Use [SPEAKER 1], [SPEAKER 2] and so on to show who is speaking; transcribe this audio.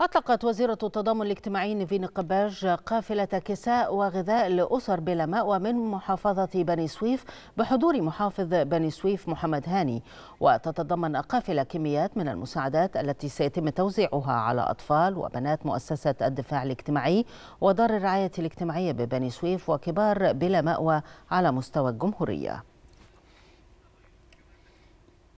[SPEAKER 1] أطلقت وزيرة التضامن الاجتماعي نيفين قباج قافلة كساء وغذاء لأسر بلا مأوى من محافظة بني سويف بحضور محافظ بني سويف محمد هاني وتتضمن قافلة كميات من المساعدات التي سيتم توزيعها على أطفال وبنات مؤسسة الدفاع الاجتماعي ودار الرعاية الاجتماعية ببني سويف وكبار بلا مأوى على مستوى الجمهورية